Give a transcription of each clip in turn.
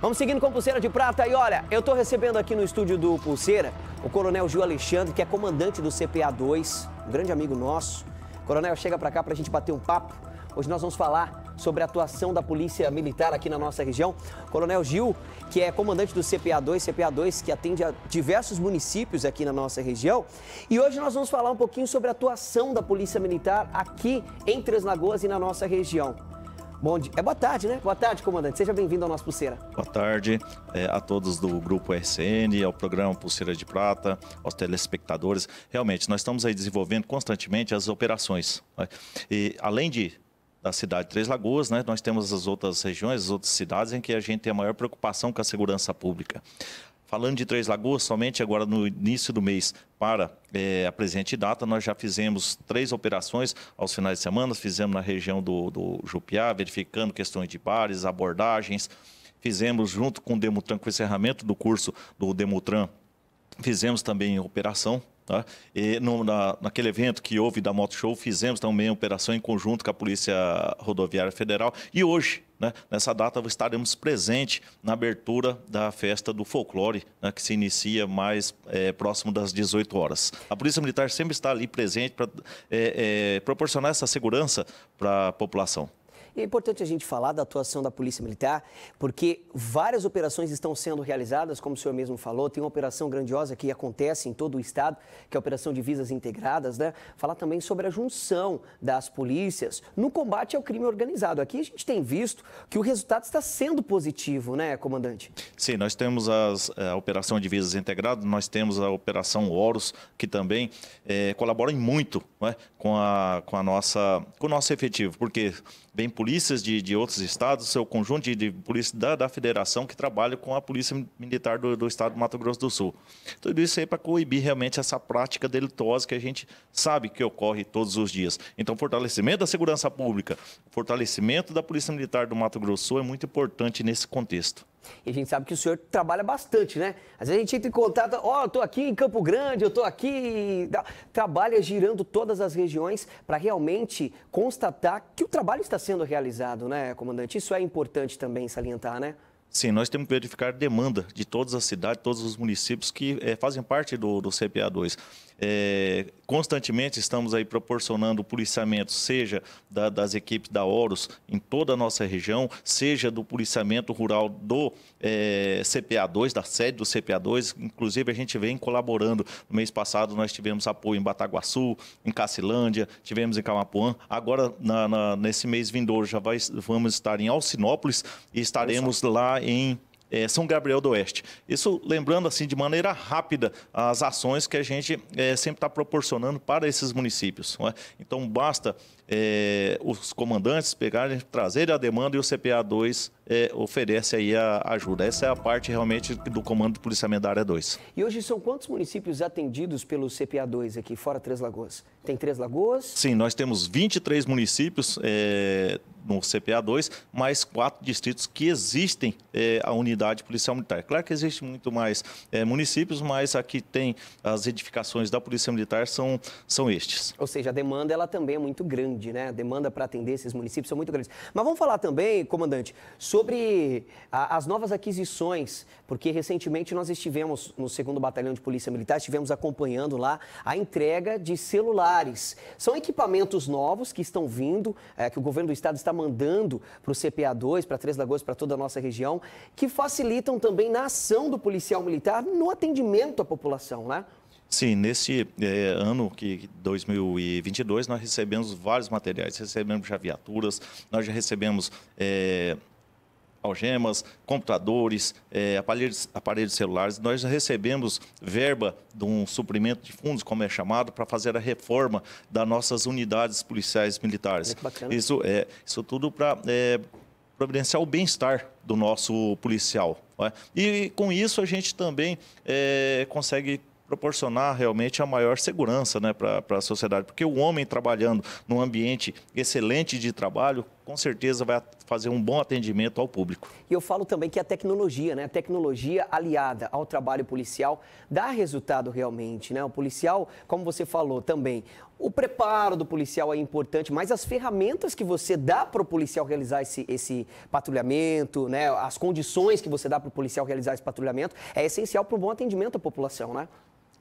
Vamos seguindo com Pulseira de Prata e olha, eu estou recebendo aqui no estúdio do Pulseira o Coronel Gil Alexandre, que é comandante do CPA2, um grande amigo nosso. Coronel, chega para cá para a gente bater um papo. Hoje nós vamos falar sobre a atuação da Polícia Militar aqui na nossa região. Coronel Gil, que é comandante do CPA2, CPA2 que atende a diversos municípios aqui na nossa região. E hoje nós vamos falar um pouquinho sobre a atuação da Polícia Militar aqui em Três Lagoas e na nossa região. Bom dia. É boa tarde, né? Boa tarde, comandante. Seja bem-vindo ao nosso Pulseira. Boa tarde é, a todos do Grupo RCN, ao programa Pulseira de Prata, aos telespectadores. Realmente, nós estamos aí desenvolvendo constantemente as operações. Né? E além de da cidade de Três Lagoas, né? Nós temos as outras regiões, as outras cidades em que a gente tem a maior preocupação com a segurança pública. Falando de Três Lagoas, somente agora no início do mês para é, a presente data, nós já fizemos três operações aos finais de semana, fizemos na região do, do Jupiá, verificando questões de bares, abordagens, fizemos junto com o Demutran, com o encerramento do curso do Demutran, fizemos também operação Tá? E no, na, naquele evento que houve da Moto Show, fizemos também operação em conjunto com a Polícia Rodoviária Federal. E hoje, né? Nessa data estaremos presentes na abertura da festa do folclore, né, que se inicia mais é, próximo das 18 horas. A Polícia Militar sempre está ali presente para é, é, proporcionar essa segurança para a população é importante a gente falar da atuação da Polícia Militar, porque várias operações estão sendo realizadas, como o senhor mesmo falou, tem uma operação grandiosa que acontece em todo o estado, que é a Operação Divisas Integradas, né? Falar também sobre a junção das polícias no combate ao crime organizado. Aqui a gente tem visto que o resultado está sendo positivo, né, comandante? Sim, nós temos as, eh, a Operação Divisas Integradas, nós temos a Operação Horus, que também eh, é, colabora muito com, a, com, a nossa, com o nosso efetivo, porque vem polícias de, de outros estados, seu conjunto de, de polícia da, da federação que trabalha com a polícia militar do, do estado do Mato Grosso do Sul. Tudo isso aí para coibir realmente essa prática delitosa que a gente sabe que ocorre todos os dias. Então, fortalecimento da segurança pública, fortalecimento da polícia militar do Mato Grosso do Sul é muito importante nesse contexto. E a gente sabe que o senhor trabalha bastante, né? Às vezes a gente entra em contato, ó, oh, eu tô aqui em Campo Grande, eu tô aqui. Trabalha girando todas as regiões para realmente constatar que o trabalho está sendo realizado, né, comandante? Isso é importante também salientar, né? Sim, nós temos que verificar demanda de todas as cidades, todos os municípios que é, fazem parte do, do CPA 2. É, constantemente estamos aí proporcionando policiamento, seja da, das equipes da Horus em toda a nossa região, seja do policiamento rural do é, CPA2, da sede do CPA2. Inclusive, a gente vem colaborando. No mês passado, nós tivemos apoio em Bataguaçu, em Cacilândia, tivemos em Camapuã. Agora, na, na, nesse mês vindouro, já vai, vamos estar em Alcinópolis e estaremos lá em é, São Gabriel do Oeste. Isso lembrando assim de maneira rápida as ações que a gente é, sempre está proporcionando para esses municípios. É? Então basta é, os comandantes pegarem, trazerem a demanda e o CPA 2 é, oferece aí a ajuda. Essa é a parte realmente do comando do policiamento da área 2. E hoje são quantos municípios atendidos pelo CPA2 aqui, fora Três Lagoas? Tem Três Lagoas? Sim, nós temos 23 municípios é, no CPA2, mais quatro distritos que existem é, a unidade policial militar. Claro que existe muito mais é, municípios, mas aqui tem as edificações da Polícia Militar são, são estes. Ou seja, a demanda ela também é muito grande, né? A demanda para atender esses municípios são muito grandes. Mas vamos falar também, comandante, sobre sobre a, as novas aquisições, porque recentemente nós estivemos no 2 Batalhão de Polícia Militar, estivemos acompanhando lá a entrega de celulares. São equipamentos novos que estão vindo, é, que o governo do estado está mandando para o CPA2, para Três Lagoas, para toda a nossa região, que facilitam também na ação do policial militar no atendimento à população, né? Sim, nesse é, ano que 2022 nós recebemos vários materiais, recebemos já viaturas, nós já recebemos é, algemas, computadores, é, aparelhos, aparelhos celulares. Nós recebemos verba de um suprimento de fundos, como é chamado, para fazer a reforma das nossas unidades policiais militares. Isso, é, isso tudo para é, providenciar o bem-estar do nosso policial. É? E com isso a gente também é, consegue proporcionar realmente a maior segurança né, para a sociedade. Porque o homem trabalhando num ambiente excelente de trabalho, com certeza vai fazer um bom atendimento ao público. E eu falo também que a tecnologia, né? A tecnologia aliada ao trabalho policial dá resultado realmente, né? O policial, como você falou também, o preparo do policial é importante, mas as ferramentas que você dá para o policial realizar esse, esse patrulhamento, né? as condições que você dá para o policial realizar esse patrulhamento, é essencial para o bom atendimento à população, né?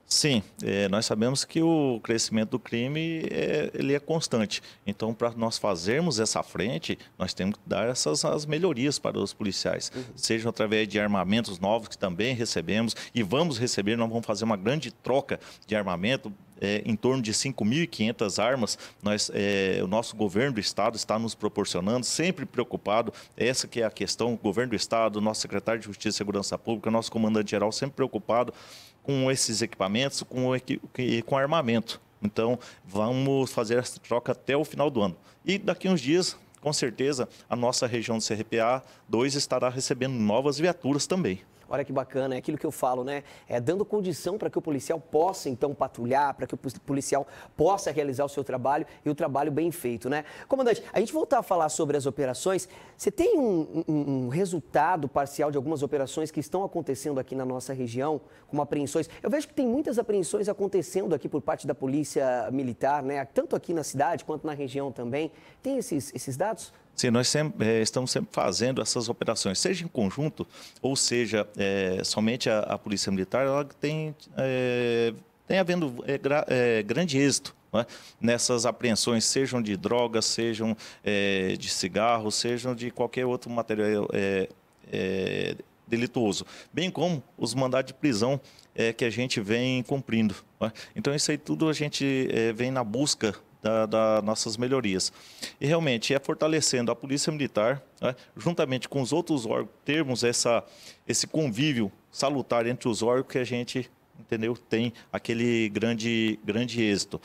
Sim, é, nós sabemos que o crescimento do crime é, ele é constante. Então, para nós fazermos essa frente, nós temos que dar essas as melhorias para os policiais, uhum. sejam através de armamentos novos que também recebemos e vamos receber. Nós vamos fazer uma grande troca de armamento. É, em torno de 5.500 armas, nós, é, o nosso governo do Estado está nos proporcionando, sempre preocupado, essa que é a questão, o governo do Estado, nosso secretário de Justiça e Segurança Pública, nosso comandante-geral, sempre preocupado com esses equipamentos, com, com armamento. Então, vamos fazer essa troca até o final do ano. E daqui uns dias, com certeza, a nossa região do CRPA 2 estará recebendo novas viaturas também. Olha que bacana, é aquilo que eu falo, né? É dando condição para que o policial possa, então, patrulhar, para que o policial possa realizar o seu trabalho e o trabalho bem feito, né? Comandante, a gente voltar a falar sobre as operações, você tem um, um, um resultado parcial de algumas operações que estão acontecendo aqui na nossa região, como apreensões? Eu vejo que tem muitas apreensões acontecendo aqui por parte da polícia militar, né? Tanto aqui na cidade quanto na região também. Tem esses, esses dados? Sim, nós sempre, eh, é, estamos sempre fazendo essas operações, seja em conjunto, ou seja, é, somente a, a, Polícia Militar, ela tem, é, tem havendo gra, grande êxito né, nessas apreensões, sejam de drogas, sejam de cigarro, sejam de qualquer outro material delituoso, bem como os mandados de prisão é, que a gente vem cumprindo. Né. Então, isso aí tudo a gente é, vem na busca das da nossas melhorias. E realmente é fortalecendo a Polícia Militar, né, juntamente com os outros órgãos, termos essa, esse convívio salutar entre os órgãos que a gente entendeu? Tem aquele grande, grande êxito.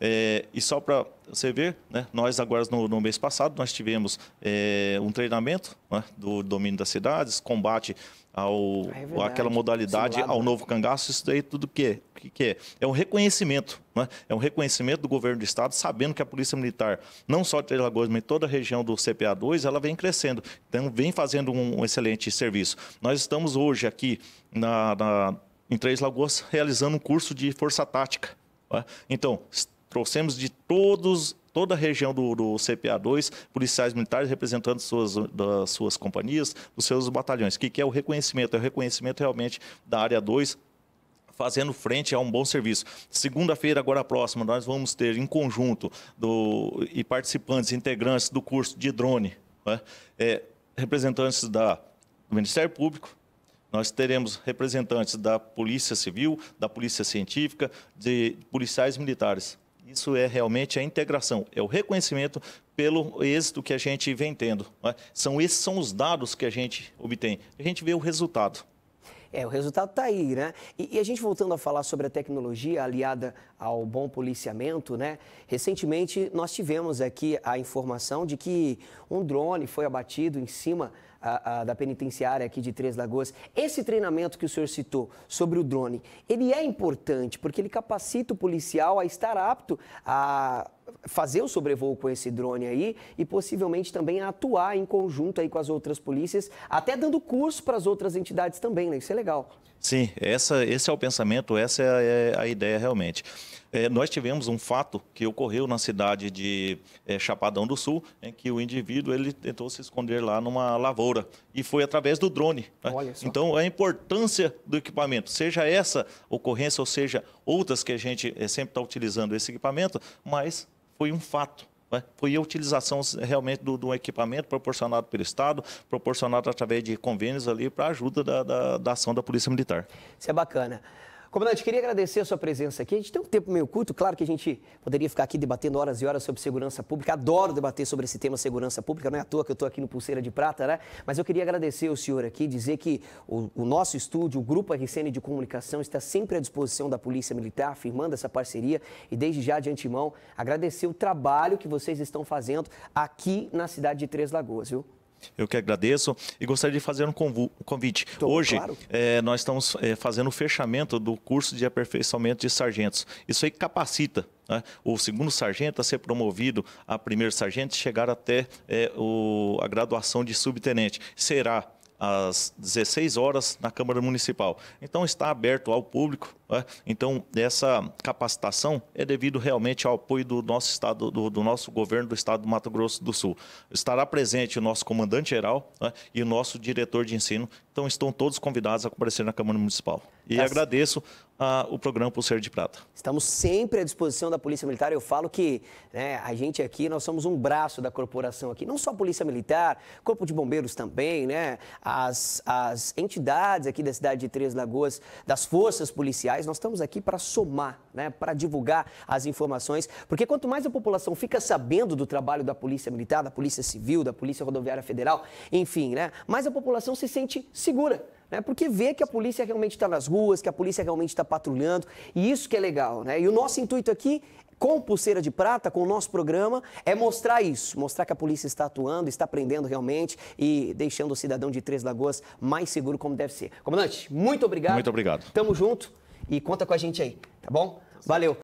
É, e só para você ver, né, nós agora no, no, mês passado nós tivemos é, um treinamento né, do domínio das cidades, combate ao ah, é aquela modalidade ao né? novo cangaço, isso daí tudo que é, que, que é é um reconhecimento, né? é um reconhecimento do governo do estado, sabendo que a polícia militar não só de Três Lagoas, mas toda a região do CPA 2, ela vem crescendo, então vem fazendo um, um excelente serviço. Nós estamos hoje aqui na, na em Três Lagoas, realizando um curso de força tática. Né? Então, trouxemos de todos toda a região do, do CPA2, policiais militares representando suas, das suas companhias, dos seus batalhões. O que, que é o reconhecimento? É o reconhecimento realmente da área 2, fazendo frente a um bom serviço. Segunda-feira, agora próxima, nós vamos ter em conjunto do, e participantes, integrantes do curso de drone, né? é, representantes da, do Ministério Público, nós teremos representantes da Polícia Civil, da Polícia Científica, de policiais militares. Isso é realmente a integração, é o reconhecimento pelo êxito que a gente vem tendo. É? São, esses são os dados que a gente obtém. A gente vê o resultado. É, o resultado está aí, né? E, e, a gente voltando a falar sobre a tecnologia aliada ao bom policiamento, né? Recentemente nós tivemos aqui a informação de que um drone foi abatido em cima a, a, da penitenciária aqui de Três Lagoas. Esse treinamento que o senhor citou sobre o drone, ele é importante porque ele capacita o policial a estar apto a fazer o sobrevoo com esse drone aí e possivelmente também atuar em conjunto aí com as outras polícias, até dando curso para as outras entidades também, né? Isso é legal. Sim, essa, esse é o pensamento, essa é a, é ideia realmente. É, nós tivemos um fato que ocorreu na cidade de é, Chapadão do Sul, em que o indivíduo ele tentou se esconder lá numa lavoura e foi através do drone. Né? Então, a importância do equipamento, seja essa ocorrência ou seja outras que a gente é, sempre está utilizando esse equipamento, mas foi um fato. Né? Foi a utilização realmente do, do equipamento proporcionado pelo Estado, proporcionado através de convênios ali para ajuda da, da, da ação da Polícia Militar. Isso é bacana. Comandante, queria agradecer a sua presença aqui. A gente tem um tempo meio curto, claro que a gente poderia ficar aqui debatendo horas e horas sobre segurança pública. Adoro debater sobre esse tema segurança pública, não é à toa que eu estou aqui no Pulseira de Prata, né? Mas eu queria agradecer o senhor aqui, dizer que o, o, nosso estúdio, o Grupo RCN de Comunicação, está sempre à disposição da Polícia Militar, firmando essa parceria e desde já de antemão agradecer o trabalho que vocês estão fazendo aqui na cidade de Três Lagoas, viu? Eu que agradeço e gostaria de fazer um convite. Tô, Hoje, claro. é, nós estamos é, fazendo o fechamento do curso de aperfeiçoamento de sargentos. Isso aí capacita né? o segundo sargento a ser promovido a primeiro sargento e chegar até é, o, a graduação de subtenente. Será às 16 horas na Câmara Municipal. Então está aberto ao público. Né? Então essa capacitação é devido realmente ao apoio do nosso estado, do, do, nosso governo do Estado do Mato Grosso do Sul. Estará presente o nosso comandante geral né? e o nosso diretor de ensino. Então estão todos convidados a comparecer na Câmara Municipal. E tá agradeço a, o programa ser de Prata. Estamos sempre à disposição da Polícia Militar. Eu falo que né, a gente aqui, nós somos um braço da corporação aqui. Não só a Polícia Militar, Corpo de Bombeiros também, né? As, as entidades aqui da cidade de Três Lagoas, das forças policiais, nós estamos aqui para somar, né? Para divulgar as informações. Porque quanto mais a população fica sabendo do trabalho da Polícia Militar, da Polícia Civil, da Polícia Rodoviária Federal, enfim, né? Mais a população se sente segura né? Porque vê que a polícia realmente está nas ruas, que a polícia realmente está patrulhando, e isso que é legal, né? E o nosso intuito aqui, com Pulseira de Prata, com o nosso programa, é mostrar isso, mostrar que a polícia está atuando, está prendendo realmente e deixando o cidadão de Três Lagoas mais seguro como deve ser. Comandante, muito obrigado. Muito obrigado. Tamo junto e conta com a gente aí, tá bom? Valeu.